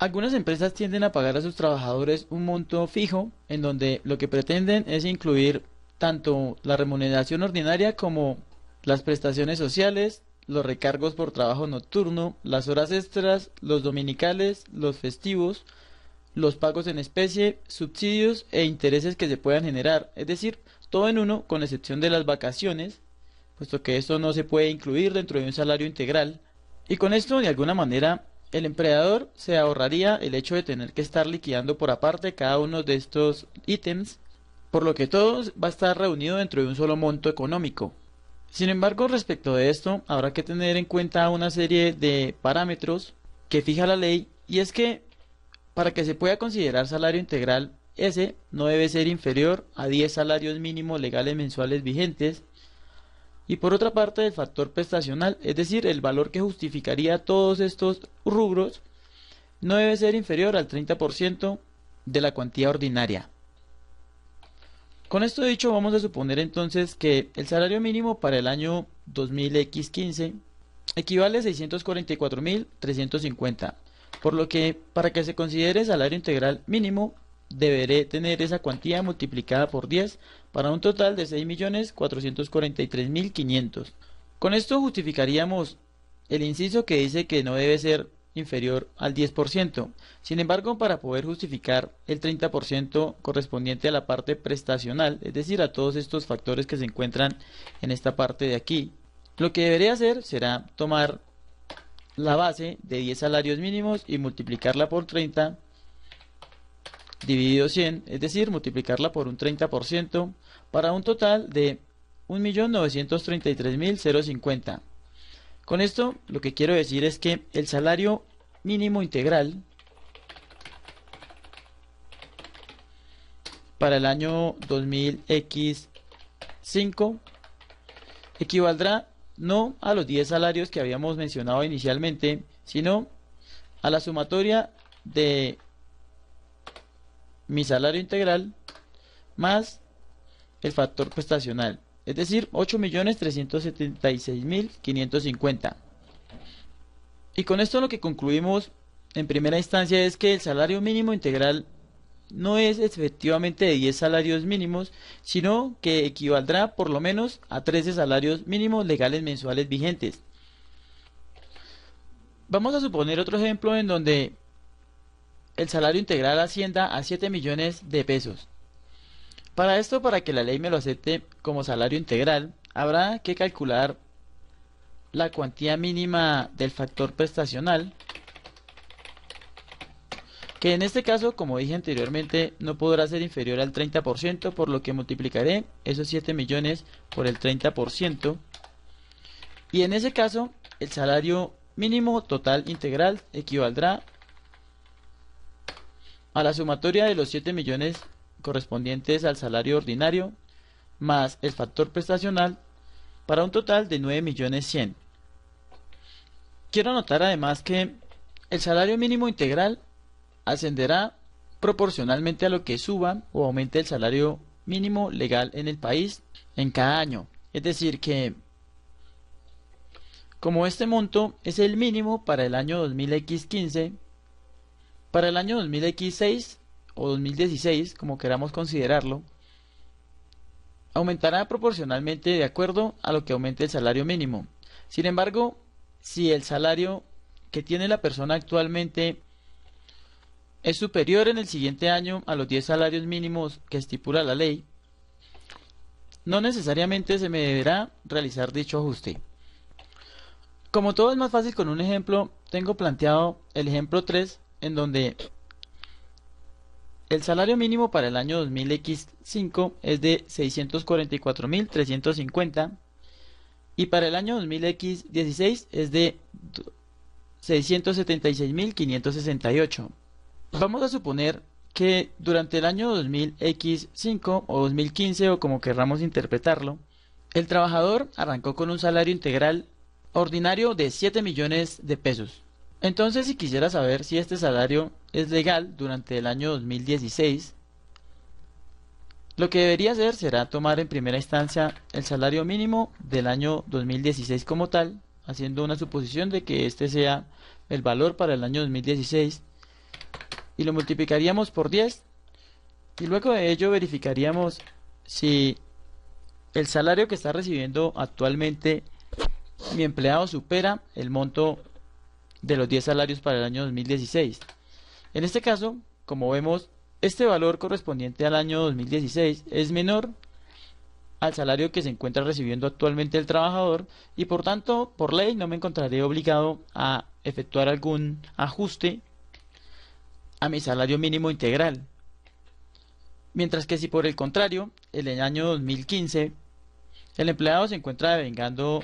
Algunas empresas tienden a pagar a sus trabajadores un monto fijo en donde lo que pretenden es incluir tanto la remuneración ordinaria como las prestaciones sociales, los recargos por trabajo nocturno, las horas extras, los dominicales, los festivos, los pagos en especie, subsidios e intereses que se puedan generar, es decir, todo en uno con excepción de las vacaciones, puesto que esto no se puede incluir dentro de un salario integral. Y con esto de alguna manera el empleador se ahorraría el hecho de tener que estar liquidando por aparte cada uno de estos ítems, por lo que todo va a estar reunido dentro de un solo monto económico. Sin embargo, respecto de esto, habrá que tener en cuenta una serie de parámetros que fija la ley y es que para que se pueda considerar salario integral, ese no debe ser inferior a 10 salarios mínimos legales mensuales vigentes y por otra parte el factor prestacional, es decir, el valor que justificaría todos estos rubros no debe ser inferior al 30% de la cuantía ordinaria. Con esto dicho, vamos a suponer entonces que el salario mínimo para el año 2015 x equivale a 644.350, por lo que para que se considere salario integral mínimo deberé tener esa cuantía multiplicada por 10 para un total de 6.443.500. Con esto justificaríamos el inciso que dice que no debe ser inferior al 10%. Sin embargo, para poder justificar el 30% correspondiente a la parte prestacional, es decir, a todos estos factores que se encuentran en esta parte de aquí, lo que deberé hacer será tomar la base de 10 salarios mínimos y multiplicarla por 30 dividido 100, es decir, multiplicarla por un 30% para un total de 1.933.050. Con esto lo que quiero decir es que el salario mínimo integral para el año 2000X5 equivaldrá no a los 10 salarios que habíamos mencionado inicialmente, sino a la sumatoria de mi salario integral más el factor prestacional, es decir, 8.376.550. Y con esto lo que concluimos en primera instancia es que el salario mínimo integral no es efectivamente de 10 salarios mínimos, sino que equivaldrá por lo menos a 13 salarios mínimos legales mensuales vigentes. Vamos a suponer otro ejemplo en donde el salario integral ascienda a 7 millones de pesos. Para esto, para que la ley me lo acepte como salario integral, habrá que calcular la cuantía mínima del factor prestacional, que en este caso, como dije anteriormente, no podrá ser inferior al 30%, por lo que multiplicaré esos 7 millones por el 30%, y en ese caso, el salario mínimo total integral equivaldrá a la sumatoria de los 7 millones correspondientes al salario ordinario más el factor prestacional para un total de 9 millones 100. Quiero anotar además que el salario mínimo integral ascenderá proporcionalmente a lo que suba o aumente el salario mínimo legal en el país en cada año. Es decir que como este monto es el mínimo para el año 2015, para el año 2016 o 2016, como queramos considerarlo, aumentará proporcionalmente de acuerdo a lo que aumente el salario mínimo. Sin embargo, si el salario que tiene la persona actualmente es superior en el siguiente año a los 10 salarios mínimos que estipula la ley, no necesariamente se me deberá realizar dicho ajuste. Como todo es más fácil con un ejemplo, tengo planteado el ejemplo 3 en donde el salario mínimo para el año 2000X5 es de 644.350 y para el año 2000X16 es de 676.568. Vamos a suponer que durante el año 2000X5 o 2015 o como querramos interpretarlo, el trabajador arrancó con un salario integral ordinario de 7 millones de pesos. Entonces, si quisiera saber si este salario es legal durante el año 2016, lo que debería hacer será tomar en primera instancia el salario mínimo del año 2016 como tal, haciendo una suposición de que este sea el valor para el año 2016, y lo multiplicaríamos por 10, y luego de ello verificaríamos si el salario que está recibiendo actualmente mi empleado supera el monto de los 10 salarios para el año 2016. En este caso, como vemos, este valor correspondiente al año 2016 es menor al salario que se encuentra recibiendo actualmente el trabajador y por tanto, por ley, no me encontraré obligado a efectuar algún ajuste a mi salario mínimo integral. Mientras que si por el contrario, en el año 2015, el empleado se encuentra devengando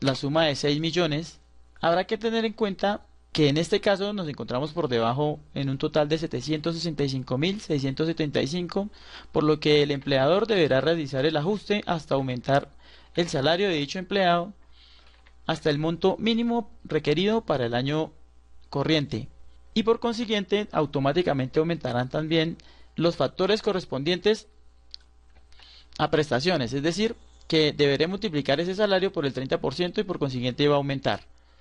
la suma de 6 millones, habrá que tener en cuenta que en este caso nos encontramos por debajo en un total de 765.675, por lo que el empleador deberá realizar el ajuste hasta aumentar el salario de dicho empleado hasta el monto mínimo requerido para el año corriente y por consiguiente automáticamente aumentarán también los factores correspondientes a prestaciones, es decir, que deberé multiplicar ese salario por el 30% y por consiguiente va a aumentar.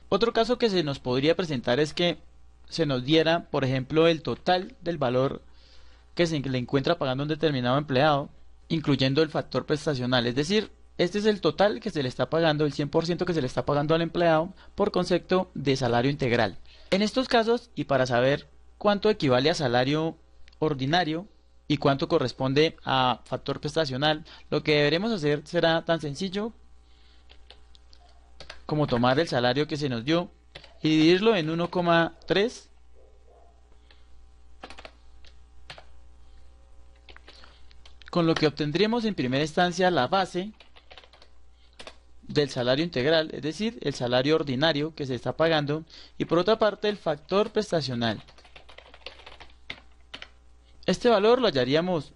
Otro caso que se nos podría presentar es que se nos diera, por ejemplo, el total del valor que se le encuentra pagando un determinado empleado, incluyendo el factor prestacional. Es decir, este es el total que se le está pagando, el 100% que se le está pagando al empleado por concepto de salario integral. En estos casos, y para saber cuánto equivale a salario ordinario, y cuánto corresponde a factor prestacional. Lo que deberemos hacer será tan sencillo como tomar el salario que se nos dio y dividirlo en 1,3 con lo que obtendríamos en primera instancia la base del salario integral, es decir, el salario ordinario que se está pagando, y por otra parte el factor prestacional, este valor lo hallaríamos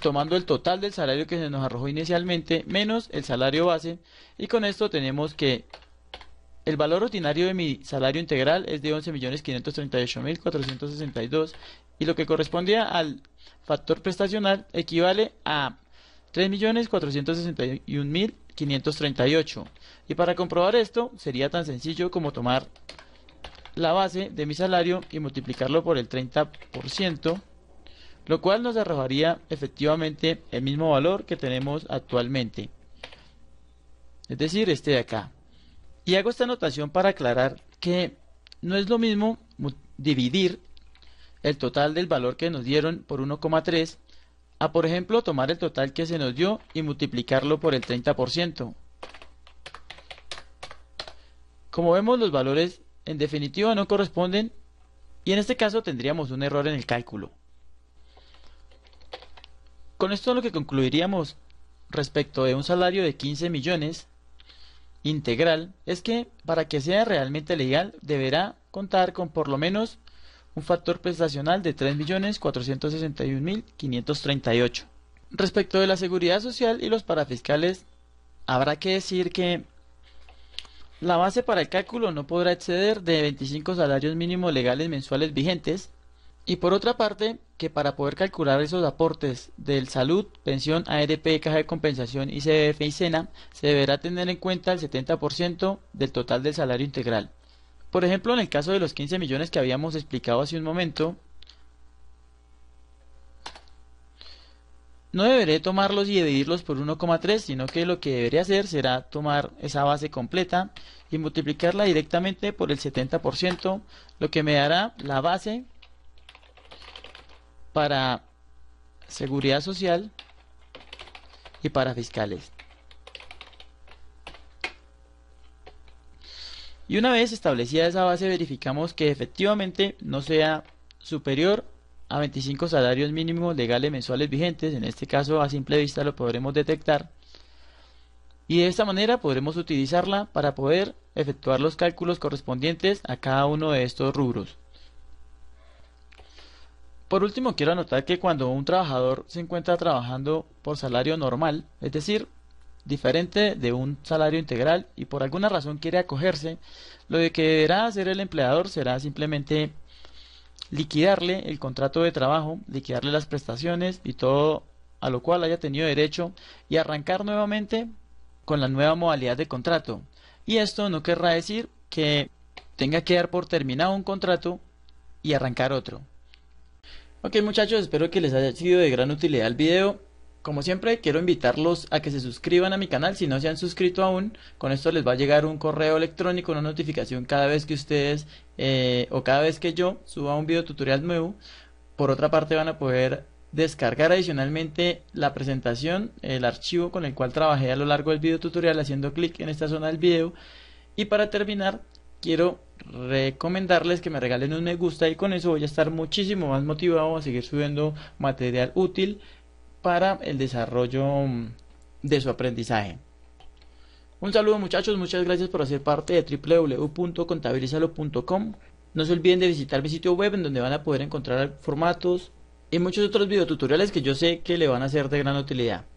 tomando el total del salario que se nos arrojó inicialmente menos el salario base y con esto tenemos que el valor ordinario de mi salario integral es de 11.538.462 y lo que correspondía al factor prestacional equivale a 3.461.538 y para comprobar esto sería tan sencillo como tomar la base de mi salario y multiplicarlo por el 30% lo cual nos arrojaría efectivamente el mismo valor que tenemos actualmente es decir este de acá y hago esta anotación para aclarar que no es lo mismo dividir el total del valor que nos dieron por 1,3 a por ejemplo tomar el total que se nos dio y multiplicarlo por el 30% como vemos los valores en definitiva no corresponden y en este caso tendríamos un error en el cálculo con esto lo que concluiríamos respecto de un salario de 15 millones integral es que para que sea realmente legal deberá contar con por lo menos un factor prestacional de 3.461.538. Respecto de la seguridad social y los parafiscales, habrá que decir que la base para el cálculo no podrá exceder de 25 salarios mínimos legales mensuales vigentes y por otra parte, que para poder calcular esos aportes del salud, pensión, ARP, e caja de compensación, ICBF y SENA, se deberá tener en cuenta el 70% del total del salario integral. Por ejemplo, en el caso de los 15 millones que habíamos explicado hace un momento, no deberé tomarlos y dividirlos por 1,3, sino que lo que debería hacer será tomar esa base completa y multiplicarla directamente por el 70%, lo que me dará la base para seguridad social y para fiscales. Y una vez establecida esa base verificamos que efectivamente no sea superior a 25 salarios mínimos legales mensuales vigentes, en este caso a simple vista lo podremos detectar, y de esta manera podremos utilizarla para poder efectuar los cálculos correspondientes a cada uno de estos rubros. Por último, quiero anotar que cuando un trabajador se encuentra trabajando por salario normal, es decir, diferente de un salario integral y por alguna razón quiere acogerse, lo que deberá hacer el empleador será simplemente liquidarle el contrato de trabajo, liquidarle las prestaciones y todo a lo cual haya tenido derecho y arrancar nuevamente con la nueva modalidad de contrato. Y esto no querrá decir que tenga que dar por terminado un contrato y arrancar otro. Ok muchachos, espero que les haya sido de gran utilidad el video. Como siempre, quiero invitarlos a que se suscriban a mi canal si no se han suscrito aún. Con esto les va a llegar un correo electrónico, una notificación cada vez que ustedes eh, o cada vez que yo suba un video tutorial nuevo. Por otra parte, van a poder descargar adicionalmente la presentación, el archivo con el cual trabajé a lo largo del video tutorial haciendo clic en esta zona del video. Y para terminar, quiero recomendarles que me regalen un me gusta y con eso voy a estar muchísimo más motivado a seguir subiendo material útil para el desarrollo mm, de su aprendizaje. Un saludo muchachos, muchas gracias por hacer parte de www.contabilizalo.com. No se olviden de visitar mi sitio web en donde van a poder encontrar formatos y muchos otros videotutoriales que yo sé que le van a ser de gran utilidad.